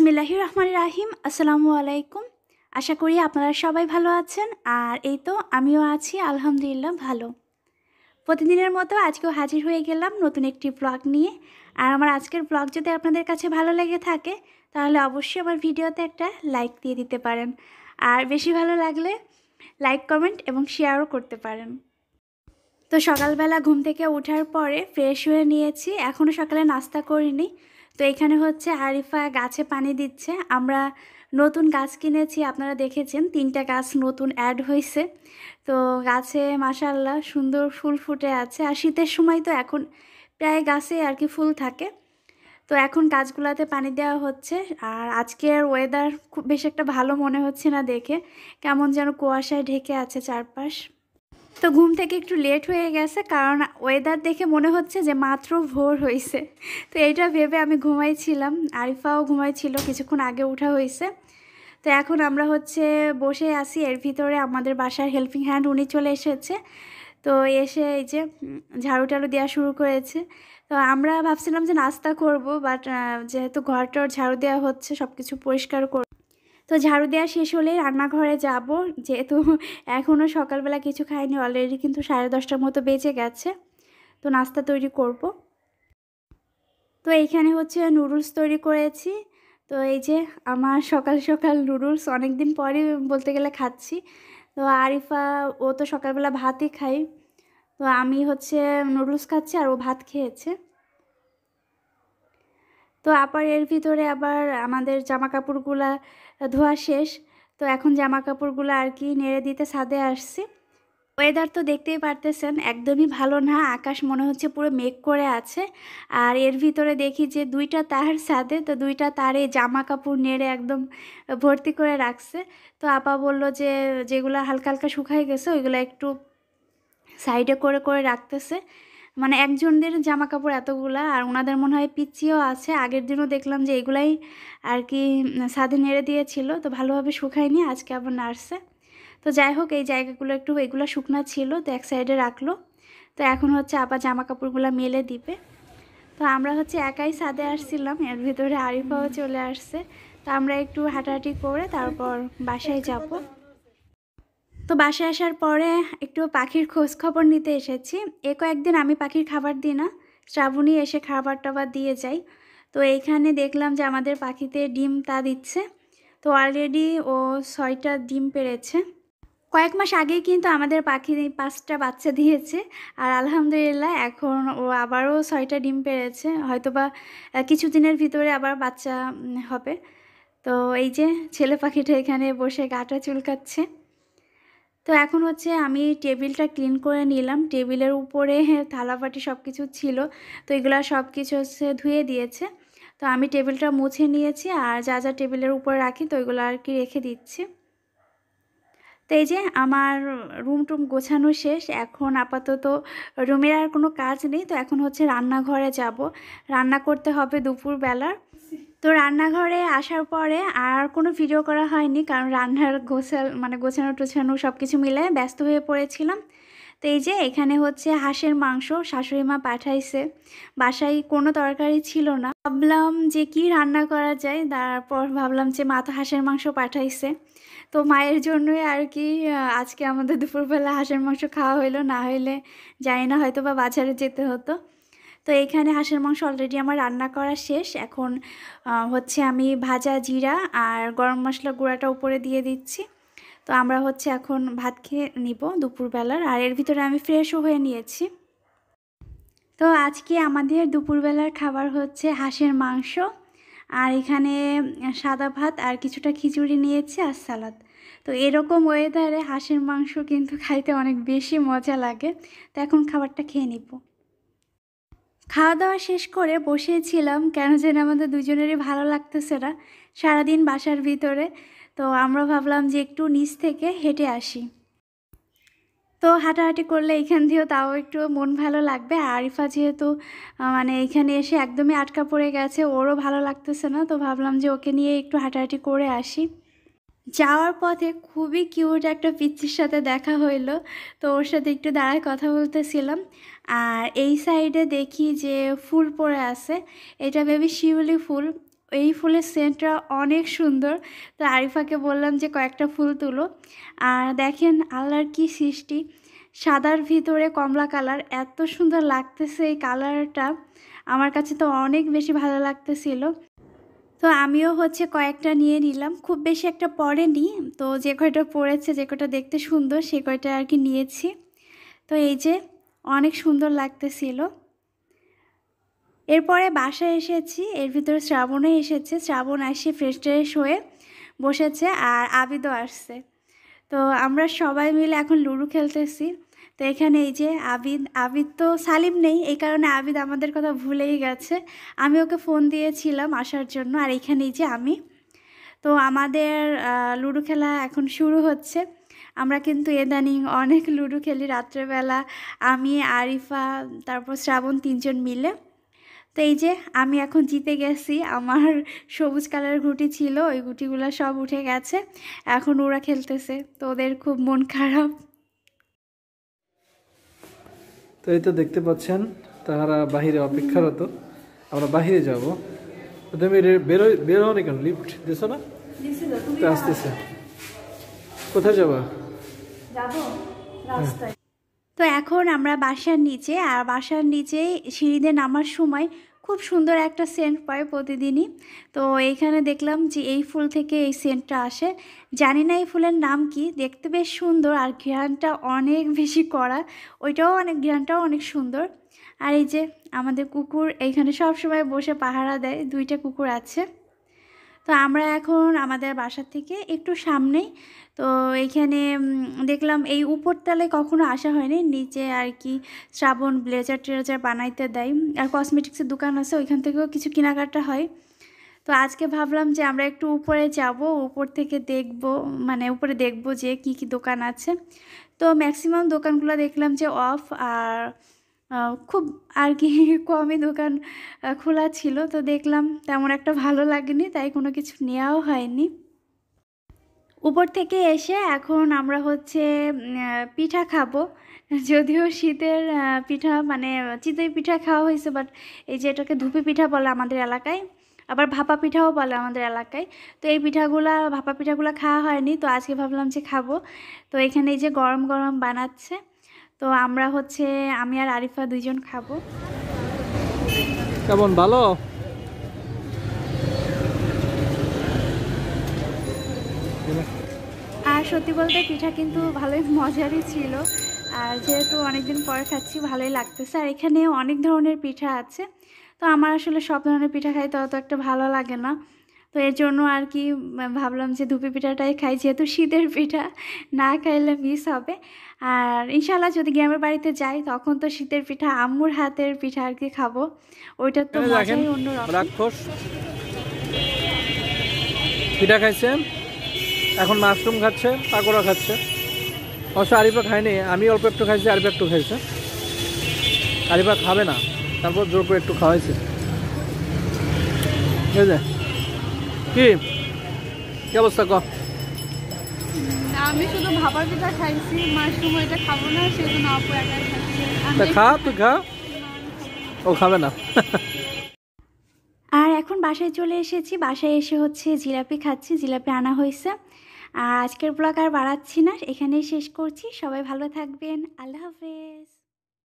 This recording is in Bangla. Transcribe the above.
বিসমিল্লাহ রহমান রাহিম আসসালামু আলাইকুম আশা করি আপনারা সবাই ভালো আছেন আর এই তো আমিও আছি আলহামদুলিল্লাহ ভালো প্রতিদিনের মতো আজকেও হাজির হয়ে গেলাম নতুন একটি ব্লগ নিয়ে আর আমার আজকের ব্লগ যদি আপনাদের কাছে ভালো লেগে থাকে তাহলে অবশ্যই আমার ভিডিওতে একটা লাইক দিয়ে দিতে পারেন আর বেশি ভালো লাগলে লাইক কমেন্ট এবং শেয়ারও করতে পারেন তো সকালবেলা ঘুম থেকে ওঠার পরে ফ্রেশ হয়ে নিয়েছি এখনও সকালে নাস্তা করিনি তো এখানে হচ্ছে আরিফা গাছে পানি দিচ্ছে আমরা নতুন গাছ কিনেছি আপনারা দেখেছেন তিনটা গাছ নতুন অ্যাড হয়েছে তো গাছে মাসাল্লাহ সুন্দর ফুল ফুটে আছে আর শীতের সময় তো এখন প্রায় গাছে আর কি ফুল থাকে তো এখন গাছগুলাতে পানি দেওয়া হচ্ছে আর আজকের ওয়েদার খুব বেশ একটা ভালো মনে হচ্ছে না দেখে কেমন যেন কুয়াশায় ঢেকে আছে চারপাশ তো ঘুম থেকে একটু লেট হয়ে গেছে কারণ ওয়েদার দেখে মনে হচ্ছে যে মাত্র ভোর হয়েছে তো এইটা ভেবে আমি ঘুমাইছিলাম আরিফাও ঘুমাইছিল কিছুক্ষণ আগে উঠা হয়েছে তো এখন আমরা হচ্ছে বসে আছি এর ভিতরে আমাদের বাসার হেল্পিং হ্যান্ড উনি চলে এসেছে তো এসে এই যে ঝাড়ু টাড়ু দেওয়া শুরু করেছে তো আমরা ভাবছিলাম যে নাস্তা করব বাট যেহেতু ঘরটার ঝাড়ু দেওয়া হচ্ছে সব কিছু পরিষ্কার তো ঝাড়ু দেওয়া শেষ হলে রান্নাঘরে যাব যেহেতু এখনও সকালবেলা কিছু খাইনি অলরেডি কিন্তু সাড়ে দশটার মতো বেঁচে গেছে তো নাস্তা তৈরি করব তো এইখানে হচ্ছে নুডলস তৈরি করেছি তো এই যে আমার সকাল সকাল নুডলস অনেক দিন পরে বলতে গেলে খাচ্ছি তো আরিফা ও তো সকালবেলা ভাতই খাই তো আমি হচ্ছে নুডলস খাচ্ছি আর ও ভাত খেয়েছে তো আবার এর ভিতরে আবার আমাদের জামা কাপড়গুলা ধোয়া শেষ তো এখন জামা কাপড়গুলো আর কি নেড়ে দিতে সাদে আসছি ওয়েদার তো দেখতেই পারতেছেন একদমই ভালো না আকাশ মনে হচ্ছে পুরো মেঘ করে আছে আর এর ভিতরে দেখি যে দুইটা তার সাদে তো দুইটা তারে জামা কাপড় নেড়ে একদম ভর্তি করে রাখছে তো আপা বলল যে যেগুলো হালকা হালকা শুকায় গেছে ওইগুলো একটু সাইডে করে করে রাখতেছে মানে একজনদের জামা কাপড় এতগুলা আর ওনাদের মনে হয় পিচিও আছে আগের দিনও দেখলাম যে এগুলাই আর কি সাদে নেড়ে দিয়েছিল তো ভালোভাবে শুকায়নি আজকে আবার নাড়ছে তো যাই হোক এই জায়গাগুলো একটু এগুলো শুকনা ছিল তো এক সাইডে রাখলো তো এখন হচ্ছে আবার জামা কাপড়গুলো মেলে দিবে তো আমরা হচ্ছে একাই সাদে আসছিলাম এর ভিতরে আরিফাও চলে আসছে তো আমরা একটু হাঁটাহাঁটি করে তারপর বাসায় যাবো তো বাসায় আসার পরে একটু পাখির খোঁজ খবর নিতে এসেছি এ কয়েকদিন আমি পাখির খাবার দিই না শ্রাবণী এসে খাবার টাবার দিয়ে যাই তো এইখানে দেখলাম যে আমাদের পাখিতে ডিম তা দিচ্ছে তো অলরেডি ও ছয়টা ডিম পেরেছে কয়েক মাস আগে কিন্তু আমাদের পাখি পাঁচটা বাচ্চা দিয়েছে আর আলহামদুলিল্লাহ এখন ও আবারও ছয়টা ডিম পেরেছে হয়তোবা দিনের ভিতরে আবার বাচ্চা হবে তো এই যে ছেলে পাখিটা এখানে বসে গাটা চুলকাচ্ছে তো এখন হচ্ছে আমি টেবিলটা ক্লিন করে নিলাম টেবিলের উপরে থালাবাটি সব কিছু ছিল তো এগুলো সব কিছু হচ্ছে ধুয়ে দিয়েছে তো আমি টেবিলটা মুছে নিয়েছি আর যা যা টেবিলের উপরে রাখি তো ওইগুলো আর কি রেখে দিচ্ছি তো এই যে আমার রুম টুম গোছানো শেষ এখন আপাতত রুমের আর কোনো কাজ নেই তো এখন হচ্ছে রান্নাঘরে যাব রান্না করতে হবে বেলার তো রান্নাঘরে আসার পরে আর কোনো ভিডিও করা হয়নি কারণ রান্নার গোছাল মানে গোছানো টোছানো সব কিছু মিলে ব্যস্ত হয়ে পড়েছিলাম তো এই যে এখানে হচ্ছে হাঁসের মাংস শাশুড়ি মা পাঠাইছে বাসায় কোনো তরকারি ছিল না ভাবলাম যে কি রান্না করা যায় তারপর ভাবলাম যে মা তো হাঁসের মাংস পাঠাইছে তো মায়ের জন্যই আর কি আজকে আমাদের দুপুরবেলা হাঁসের মাংস খাওয়া হইলো না হইলে যাই না হয়তো বা বাজারে যেতে হতো তো এইখানে হাঁসের মাংস অলরেডি আমার রান্না করা শেষ এখন হচ্ছে আমি ভাজা জিরা আর গরম মশলা গুঁড়াটা উপরে দিয়ে দিচ্ছি তো আমরা হচ্ছে এখন ভাত খেয়ে নিব দুপুরবেলার আর এর ভিতরে আমি ফ্রেশও হয়ে নিয়েছি তো আজকে আমাদের দুপুরবেলার খাবার হচ্ছে হাঁসের মাংস আর এখানে সাদা ভাত আর কিছুটা খিচুড়ি নিয়েছে আর সালাদ তো এরকম ওয়েদারে হাঁসের মাংস কিন্তু খাইতে অনেক বেশি মজা লাগে তো এখন খাবারটা খেয়ে নিব খাওয়া দাওয়া শেষ করে বসেছিলাম কেন যেন আমাদের দুজনেরই ভালো লাগতেছে না সারাদিন বাসার ভিতরে তো আমরা ভাবলাম যে একটু নিচ থেকে হেঁটে আসি তো হাঁটাহাঁটি করলে এখান দিয়েও তাও একটু মন ভালো লাগবে আরিফা যেহেতু মানে এখানে এসে একদমই আটকা পড়ে গেছে ওরও ভালো লাগতেছে না তো ভাবলাম যে ওকে নিয়ে একটু হাঁটাহাঁটি করে আসি যাওয়ার পথে খুবই কিউট একটা পিচির সাথে দেখা হইলো তো ওর সাথে একটু দাঁড়ায় কথা বলতেছিলাম আর এই সাইডে দেখি যে ফুল পড়ে আছে এটা বেবি শিউলি ফুল এই ফুলের সেন্টটা অনেক সুন্দর তো আরিফাকে বললাম যে কয়েকটা ফুল তুলো আর দেখেন আল্লাহর কি সৃষ্টি সাদার ভিতরে কমলা কালার এত সুন্দর লাগতেছে এই কালারটা আমার কাছে তো অনেক বেশি ভালো লাগতেছিল তো আমিও হচ্ছে কয়েকটা নিয়ে নিলাম খুব বেশি একটা পরে তো যে কয়টা পড়েছে যে কয়টা দেখতে সুন্দর সে কয়টা আর কি নিয়েছি তো এই যে অনেক সুন্দর লাগতেছিল এরপরে বাসায় এসেছি এর ভিতরে শ্রাবণে এসেছে শ্রাবণ আসে ফ্রেশ ট্রেশ হয়ে বসেছে আর আবিদও আসছে তো আমরা সবাই মিলে এখন লুডো খেলতেছি তো এখানে এই যে আবিদ আবিদ তো সালিম নেই এই কারণে আবিদ আমাদের কথা ভুলেই গেছে আমি ওকে ফোন দিয়েছিলাম আসার জন্য আর এখানে এই যে আমি তো আমাদের লুডো খেলা এখন শুরু হচ্ছে আমরা কিন্তু এদানিং অনেক লুডো খেলি রাত্রেবেলা আমি আরিফা তারপর শ্রাবণ তিনজন মিলে তো এই যে আমি এখন জিতে গেছি আমার সবুজ কালারের গুটি ছিল ওই গুটিগুলো সব উঠে গেছে এখন ওরা খেলতেছে তো ওদের খুব মন খারাপ তো এই তো দেখতে পাচ্ছেন তাহারা বাহিরে অপেক্ষারত আমরা বাহিরে যাব তুমি বেরোয় বের কেন লিফট দিছো না আসতেছে কোথায় যাবা তো এখন আমরা বাসার নিচে আর বাসার নিচে সিঁড়িদের নামার সময় খুব সুন্দর একটা সেন্ট পায় প্রতিদিনই তো এইখানে দেখলাম যে এই ফুল থেকে এই সেন্টটা আসে জানি না এই ফুলের নাম কি দেখতে বেশ সুন্দর আর ঘ্রাণটা অনেক বেশি করা ওইটাও অনেক ঘ্রাণটাও অনেক সুন্দর আর এই যে আমাদের কুকুর এইখানে সব সময় বসে পাহারা দেয় দুইটা কুকুর আছে তো আমরা এখন আমাদের বাসার থেকে একটু সামনেই তো এইখানে দেখলাম এই উপরতলে কখনো আসা হয়নি নিচে আর কি শ্রাবণ ব্লেজার ট্রেজার বানাইতে দেয় আর কসমেটিক্সের দোকান আছে ওইখান থেকেও কিছু কেনাকাটা হয় তো আজকে ভাবলাম যে আমরা একটু উপরে যাব উপর থেকে দেখব মানে উপরে দেখব যে কি কি দোকান আছে তো ম্যাক্সিমাম দোকানগুলো দেখলাম যে অফ আর খুব আর কি কমই দোকান খোলা ছিল তো দেখলাম তেমন একটা ভালো লাগেনি তাই কোনো কিছু নেওয়াও হয়নি উপর থেকে এসে এখন আমরা হচ্ছে পিঠা খাবো যদিও শীতের পিঠা মানে চিতই পিঠা খাওয়া হয়েছে বাট এই যে এটাকে ধুপি পিঠা বলে আমাদের এলাকায় আবার ভাপা পিঠাও বলে আমাদের এলাকায় তো এই পিঠাগুলা ভাপা পিঠাগুলো খাওয়া হয়নি তো আজকে ভাবলাম যে খাবো তো এখানে এই যে গরম গরম বানাচ্ছে তো আমরা হচ্ছে আমি আর আরিফা দুইজন খাবো কেমন ভালো আর সত্যি বলতে পিঠা কিন্তু ভালোই মজারই ছিল আর যেহেতু অনেকদিন পরে খাচ্ছি ভালোই লাগতেছে আর এখানে অনেক ধরনের পিঠা আছে তো আমার আসলে সব ধরনের পিঠা খাই তত একটা ভালো লাগে না তো এর জন্য আর কি ভাবলাম যে ধুপি পিঠাটাই খাই যেহেতু শীতের পিঠা না খাইলে মিস হবে আর ইনশাল্লাহ যদি গ্রামের বাড়িতে যাই তখন তো শীতের পিঠা আম্মুর হাতের পিঠা আর কি খাবো ওইটার তো পিঠা খাইছে এখন মাশরুম খাচ্ছে পাকোড়া খাচ্ছে অবশ্য আরিফা খায়নি আমি অল্প একটু খাইছি আরিফা একটু খাইছে আরিফা খাবে না তারপর জোর করে একটু খাওয়াইছে ঠিক আছে কি কি অবস্থা ক আমি শুধু খাইছি খাবো না আর এখন বাসায় চলে এসেছি বাসায় এসে হচ্ছে জিলাপি খাচ্ছি জিলাপি আনা হয়েছে আর আজকের ব্লগ আর বাড়াচ্ছি না এখানেই শেষ করছি সবাই ভালো থাকবেন আল্লাহ হাফেজ